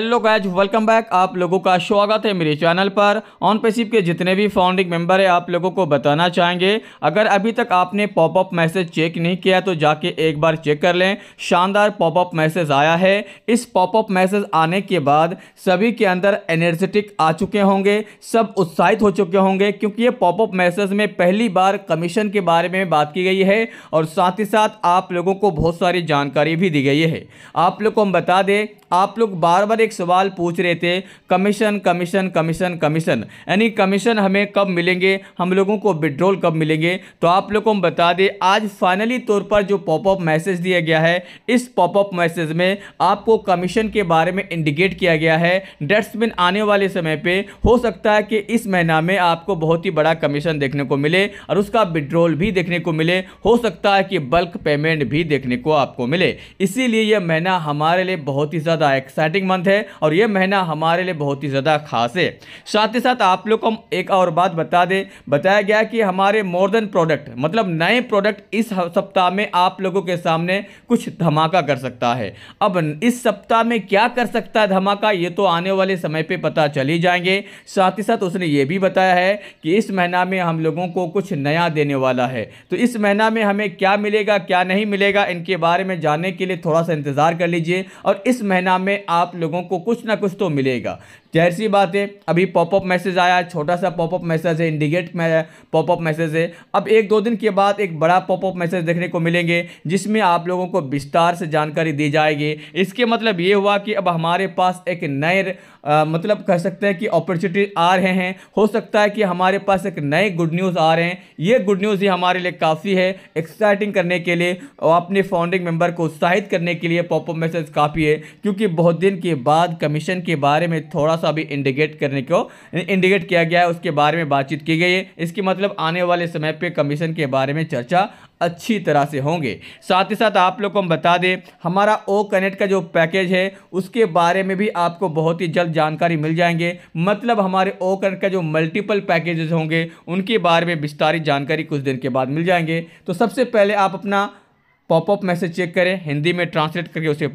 hello guys welcome back आप लोगों का स्वागत है मेरे चैनल पर ऑन पेसिप के जितने भी फाउंडिंग मेंबर है आप लोगों को बताना चाहेंगे अगर अभी तक आपने पॉपअप मैसेज चेक नहीं किया तो जाके एक बार चेक कर लें शानदार पॉपअप मैसेज आया है इस पॉपअप मैसेज आने के बाद सभी के अंदर एनर्जेटिक आ चुके होंगे सब उत्साहित हो चुके होंगे क्योंकि ये पॉपअप मैसेज में पहली बार कमीशन के बारे में बात की गई है और साथ ही साथ आप लोगों को बहुत सारी जानकारी भी दी गई है आप लोग को हम बता दें आप लोग बार बार एक एक सवाल पूछ रहे थे कमीशन कमीशन कमीशन कमीशन यानी कमीशन हमें कब मिलेंगे हम लोगों को विड्रॉल कब मिलेंगे तो आप लोगों को हम बता दें आज फाइनली तौर पर जो पॉपअप मैसेज दिया गया है इस पॉपअप मैसेज में आपको कमीशन के बारे में इंडिकेट किया गया है डेट्समिन आने वाले समय पर हो सकता है कि इस महीना में आपको बहुत ही बड़ा कमीशन देखने को मिले और उसका विड्रॉल भी देखने को मिले हो सकता है कि बल्क पेमेंट भी देखने को आपको मिले इसीलिए यह महीना हमारे लिए बहुत ही ज़्यादा एक्साइटिंग मंथ है और यह महीना हमारे लिए बहुत ही ज़्यादा खास है साथ ही साथ आप लोग को एक और बात बता दें बताया गया कि हमारे मॉडर्न प्रोडक्ट मतलब नए प्रोडक्ट इस सप्ताह में आप लोगों के सामने कुछ धमाका कर सकता है अब इस सप्ताह में क्या कर सकता है धमाका ये तो आने वाले समय पर पता चल ही जाएंगे साथ ही साथ उसने ये भी बताया है कि इस महीना में हम लोगों को कुछ नया देने वाला है तो इस महीना में हमें क्या मिलेगा क्या नहीं मिलेगा इनके बारे में जानने के लिए थोड़ा सा इंतज़ार कर लीजिए और इस महीना में आप लोगों लोगों को कुछ ना कुछ तो मिलेगा जहर सी बात है अभी पॉपअप मैसेज आया है छोटा सा पॉपअप मैसेज है इंडिकेट में पॉपअप मैसेज है अब एक दो दिन के बाद एक बड़ा पॉपअप मैसेज देखने को मिलेंगे जिसमें आप लोगों को विस्तार से जानकारी दी जाएगी इसके मतलब ये हुआ कि अब हमारे पास एक नए मतलब कह सकते हैं कि अपॉर्चुनिटी आ रहे हैं हो सकता है कि हमारे पास एक नए गुड न्यूज़ आ रहे हैं ये गुड न्यूज़ ही हमारे लिए काफ़ी है एक्साइटिंग करने के लिए और अपने फाउंडिंग मेम्बर को उत्साहित करने के लिए पॉपअप मैसेज काफ़ी है क्योंकि बहुत दिन के बाद कमीशन के बारे में थोड़ा थोड़ा सा अभी इंडिकेट करने को इंडिकेट किया गया है उसके बारे में बातचीत की गई है इसके मतलब आने वाले समय पे कमीशन के बारे में चर्चा अच्छी तरह से होंगे साथ ही साथ आप लोग को हम बता दें हमारा ओ कनेक्ट का जो पैकेज है उसके बारे में भी आपको बहुत ही जल्द जानकारी मिल जाएंगे मतलब हमारे ओ कनेक्ट का जो मल्टीपल पैकेजेस होंगे उनके बारे में विस्तारित जानकारी कुछ दिन के बाद मिल जाएंगे तो सबसे पहले आप अपना पॉपअप मैसेज चेक करें हिंदी में ट्रांसलेट करके उसे